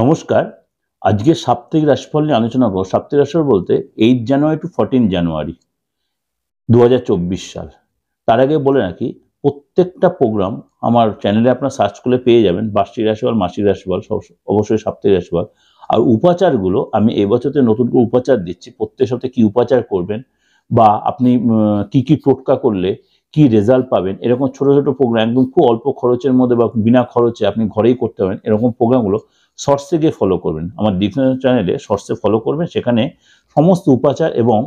নমস্কার আজকে সাপ্তাহিক রাশিফল নিয়ে আলোচনা করব সাপ্তাহিক রাশিফল বলতে eight January to fourteen January দু সাল তার আগে বলে রাখি প্রত্যেকটা প্রোগ্রাম আমার চ্যানেলে আপনার সার্চ করলে পেয়ে যাবেন বার্ষিক রাশিফল মাসিক রাশিফল অবশ্যই সাপ্তাহিক রাশিফল আর উপাচারগুলো আমি এবছরতে নতুন করে উপাচার দিচ্ছি প্রত্যেক সপ্তাহে কী উপাচার করবেন বা আপনি কি কি টোটকা করলে কি রেজাল্ট পাবেন এরকম ছোট ছোট প্রোগ্রাম একদম খুব অল্প খরচের মধ্যে বা বিনা খরচে আপনি ঘরেই করতে পারেন এরকম প্রোগ্রামগুলো শর্টসে গিয়ে ফলো করবেন আমার ডিফেন্স চ্যানেলে শর্টসে ফলো করবেন সেখানে সমস্ত উপাচার এবং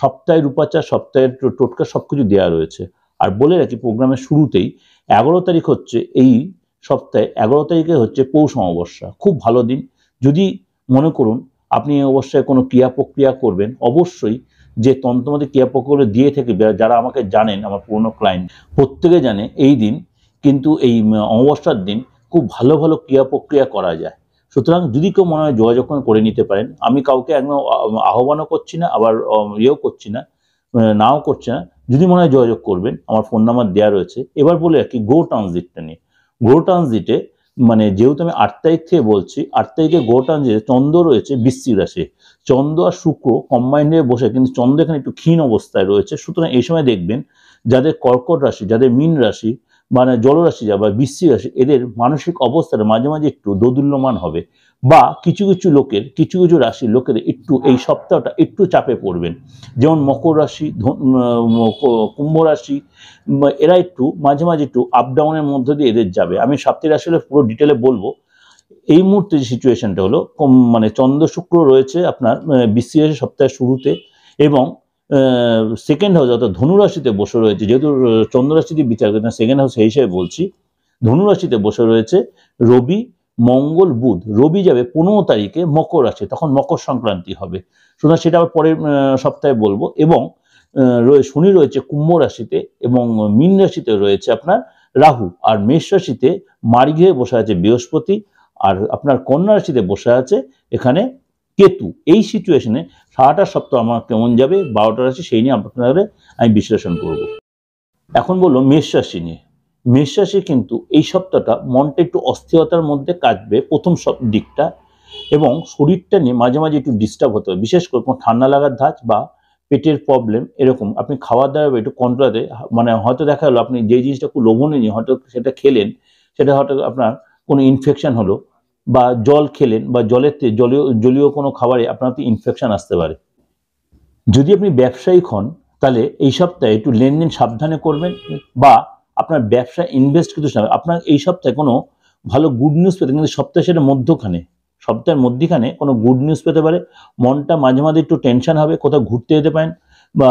সপ্তাহের উপাচার সপ্তাহের টোটকা সব কিছু দেওয়া রয়েছে আর বলে রাখি প্রোগ্রামের শুরুতেই এগারো তারিখ হচ্ছে এই সপ্তাহে এগারো তারিখে হচ্ছে পৌষ অমাবস্যা খুব ভালো দিন যদি মনে করুন আপনি অবশ্যই কোনো ক্রিয়া প্রক্রিয়া করবেন অবশ্যই যে তন্ত্রমাদের ক্রিয়া প্রক্রিয়া দিয়ে থাকে যারা আমাকে জানেন আমার পুরনো ক্লায়েন্ট প্রত্যেকে জানে এই দিন কিন্তু এই অমাবস্যার দিন খুব ভালো ভালো ক্রিয়া প্রক্রিয়া করা যায় সুতরাং যদি কেউ মনে হয় যোগাযোগ করে নিতে পারেন আমি কাউকে একদম আহ্বানও করছি না আবার ইয়েও করছি না মানে নাও করছে না যদি মনে হয় যোগাযোগ করবেন আমার ফোন নাম্বার দেওয়া রয়েছে এবার বলে রাখি গো ট্রানজিটটা নিয়ে গো ট্রানজিটে মানে যেহেতু আমি আট তারিখ থেকে বলছি আট তারিখে গো ট্রানজিটে চন্দ্র রয়েছে বৃষ্টি রাশি চন্দ্র আর শুক্র কম্বাইন্ড হয়ে বসে কিন্তু চন্দ্র এখানে একটু ক্ষীণ অবস্থায় রয়েছে সুতরাং এই সময় দেখবেন যাদের কর্কট রাশি যাদের মীন রাশি মানে জলরাশি যা বা বৃষ্টি রাশি এদের মানসিক অবস্থাটা মাঝে মাঝে একটু দোদুল্যমান হবে বা কিছু কিছু লোকের কিছু কিছু রাশির লোকের একটু এই সপ্তাহটা একটু চাপে পড়বেন যেমন মকর রাশি কুম্ভ রাশি এরা একটু মাঝে মাঝে একটু আপ ডাউনের মধ্য দিয়ে এদের যাবে আমি সাপ্তাহিক রাশি পুরো ডিটেলে বলবো এই মুহূর্তে যে সিচুয়েশনটা হলো মানে চন্দ্র শুক্র রয়েছে আপনার বৃষ্টি রাশি সপ্তাহের শুরুতে এবং সেকেন্ড হাউস অর্থাৎ ধনুরাশিতে বসে রয়েছে যেহেতু চন্দ্ররাশিতে বিচার করে সেকেন্ড হাউস সেই হিসেবে বলছি ধনুরাশিতে বসে রয়েছে রবি মঙ্গল বুধ রবি যাবে পনেরো তারিখে মকর আছে তখন মকর সংক্রান্তি হবে সুতরাং সেটা আবার পরের সপ্তাহে বলবো এবং শনি রয়েছে কুম্ভ রাশিতে এবং মীন রাশিতে রয়েছে আপনার রাহু আর মেষ রাশিতে মার্গীয় বসে আছে বৃহস্পতি আর আপনার কন্যা রাশিতে বসে আছে এখানে কেতু এই সিচুয়েশনে সারাটা সপ্তাহ আমার কেমন যাবে বারোটা রাশি সেই নিয়ে আপনাদের আমি বিশ্লেষণ করব। এখন বলবো মেষ রাশি নিয়ে মেষ রাশি কিন্তু এই সপ্তাহটা মনটা একটু অস্থিরতার মধ্যে কাটবে প্রথম দিকটা এবং শরীরটা নিয়ে মাঝে মাঝে একটু ডিস্টার্ব হতে হবে বিশেষ করে কোনো ঠান্ডা লাগার ধাঁচ বা পেটের প্রবলেম এরকম আপনি খাওয়া দাওয়া একটু কন্ট্রোলাতে মানে হয়তো দেখা গেলো আপনি যে জিনিসটা খুব লোভনীয় হয়তো সেটা খেলেন সেটা হয়তো আপনার কোনো ইনফেকশন হলো বা জল খেলেন বা জলের জলীয় জলীয় কোনো খাবারে আপনার তো ইনফেকশান আসতে পারে যদি আপনি ব্যবসায়িক হন তাহলে এই সপ্তাহে একটু লেনদেন সাবধানে করবেন বা আপনার ব্যবসা ইনভেস্ট কিন্তু আপনার এই সপ্তাহে কোনো ভালো গুড নিউজ পেতে কিন্তু সপ্তাহে সেটা মধ্যখানে সপ্তাহের মধ্যখানে কোনো গুড নিউজ পেতে পারে মনটা মাঝে মাঝে একটু টেনশন হবে কোথাও ঘুরতে যেতে পারেন বা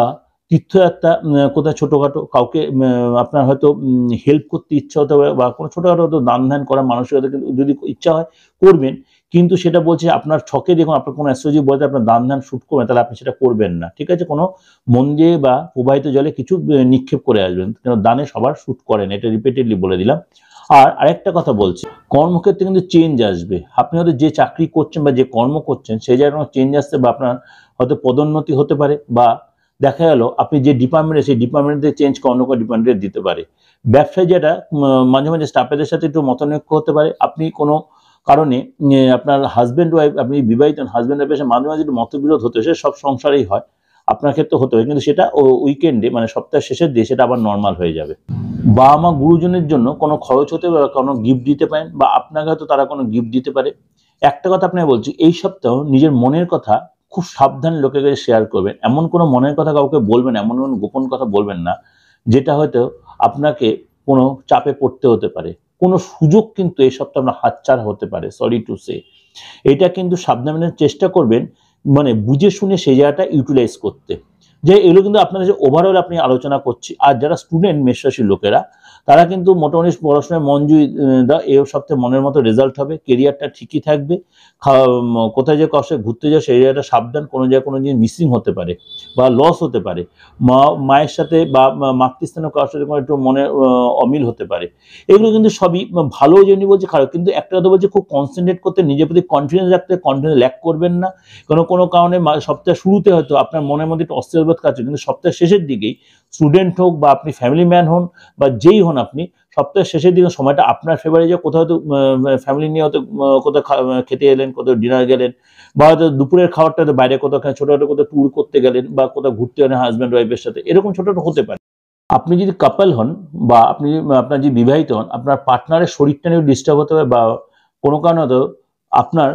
তীর্থযাত্রা কোথায় ছোটোখাটো কাউকে আপনার হয়তো হেল্প করতে ইচ্ছা হতে পারে বা কোনো ছোটোখাটো হয়তো দান ধ্যান করার মানসিকতা যদি ইচ্ছা হয় করবেন কিন্তু সেটা বলছে আপনার ছকে দেখুন আপনার কোনো অ্যাস্ট্রোলজি বলতে আপনার দান ধ্যান শুট করবেন তাহলে আপনি সেটা করবেন না ঠিক আছে কোনো মন্দিরে বা প্রবাহিত জলে কিছু নিক্ষেপ করে আসবেন কেন দানে সবার শুট করেন এটা রিপিটেডলি বলে দিলাম আর আরেকটা কথা বলছি কর্মক্ষেত্রে কিন্তু চেঞ্জ আসবে আপনি হয়তো যে চাকরি করছেন বা যে কর্ম করছেন সেই জায়গায় চেঞ্জ আসছে বা আপনার হয়তো পদোন্নতি হতে পারে বা দেখা গেল আপনি যে ডিপার্টমেন্টে সেই ডিপার্টমেন্টে চেঞ্জ অন্য কোনো ডিপার্টমেন্টে দিতে পারে ব্যবসায় যেটা মাঝে মাঝে স্টাফেদের সাথে একটু মতনৈক্য হতে পারে আপনি কোনো কারণে আপনার হাজব্যান্ড ওয়াইফ আপনি বিবাহিত হাজব্যান্ড ওয়াইফের সাথে মাঝে মাঝে একটু মতবিরোধ হতে সে সব সংসারেই হয় আপনার ক্ষেত্রে হতে হয় কিন্তু সেটা ও উইকেন্ডে মানে সপ্তাহের শেষের দিয়ে সেটা আবার নর্মাল হয়ে যাবে বাবা মা গুরুজনের জন্য কোনো খরচ হতে পারে কোনো গিফট দিতে পারেন বা আপনাকে হয়তো তারা কোনো গিফট দিতে পারে একটা কথা আপনাকে বলছি এই সপ্তাহ নিজের মনের কথা খুব সাবধান লোকের কাছে শেয়ার করবেন এমন কোনো মনের কথা কাউকে বলবেন এমন কোনো গোপন কথা বলবেন না যেটা হয়তো আপনাকে কোনো চাপে পড়তে হতে পারে কোনো সুযোগ কিন্তু এই সপ্তাহে আপনার হাতচার হতে পারে সরি টু সে এটা কিন্তু সাবধানের চেষ্টা করবেন মানে বুঝে শুনে সেই জায়গাটা ইউটিলাইজ করতে যে এগুলো কিন্তু আপনার যে ওভারঅল আপনি আলোচনা করছি আর যারা স্টুডেন্ট মেষরাশির লোকেরা তারা কিন্তু মোটামুটি পড়াশোনায় মঞ্জুই দেয় এ সপ্তাহে মনের মতো রেজাল্ট হবে কেরিয়ারটা ঠিকই থাকবে কোথায় যে কষ্ট ঘুরতে যাও সেই জায়গাটা সাবধান কোনো জায়গায় কোনো জিনিস মিসিং হতে পারে বা লস হতে পারে মা মায়ের সাথে বা মাতৃস্থানের কষ্ট সাথে কোনো একটু মনে অমিল হতে পারে এগুলো কিন্তু সবই ভালো জন্য বলছে খারাপ কিন্তু একটা কথা বলছে খুব কনসেন্ট্রেট করতে নিজের প্রতি কনফিডেন্স রাখতে কনফিডেন্স ল্যাক করবেন না কোনো কোনো কারণে সপ্তাহ শুরুতে হয়তো আপনার মনের মধ্যে একটা অস্থিরবোধ কাজ কিন্তু সপ্তাহের শেষের দিকেই স্টুডেন্ট হোক বা আপনি ফ্যামিলি ম্যান হন বা যেই হন তখন আপনি সপ্তাহের শেষের দিনে সময়টা আপনার ফেভারে যে কোথাও হয়তো ফ্যামিলি নিয়ে হয়তো কোথাও খেতে এলেন কোথাও ডিনার গেলেন বা হয়তো দুপুরের খাবারটা বাইরে কোথাও ছোটোখাটো কোথাও ট্যুর করতে গেলেন বা কোথাও ঘুরতে গেলেন হাজব্যান্ড ওয়াইফের সাথে এরকম ছোটো হতে পারে আপনি যদি কাপল হন বা আপনি আপনার যদি বিবাহিত হন আপনার পার্টনারের শরীরটা নিয়েও ডিস্টার্ব হতে পারে বা কোনো কারণে হয়তো আপনার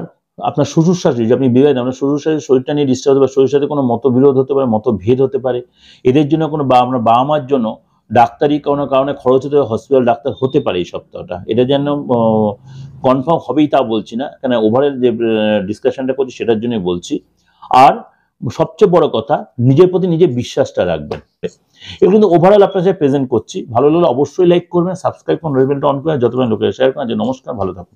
আপনার শ্বশুর শাশুড়ি যে আপনি বিবাহিত আপনার শ্বশুর শাশুড়ির শরীরটা নিয়ে ডিস্টার্ব হতে পারে শরীর সাথে কোনো মতবিরোধ হতে পারে মতভেদ হতে পারে এদের জন্য কোনো বা আপনার বাবা মার জন্য ডাক্তারি কোনো কারণে খরচ হতে হসপিটাল ডাক্তার হতে পারে এই সপ্তাহটা এটা যেন কনফার্ম হবেই তা বলছি না কেন ওভারঅল যে ডিসকাশনটা করছি সেটার জন্যই বলছি আর সবচেয়ে বড় কথা নিজের প্রতি নিজে বিশ্বাসটা রাখবেন এগুলো কিন্তু ওভারঅল আপনার সাথে প্রেজেন্ট করছি ভালো লাগলে অবশ্যই লাইক করবেন সাবস্ক্রাইব করুন রেভেলটা অন করবেন যতক্ষণ লোকের শেয়ার করেন যে নমস্কার ভালো থাকুন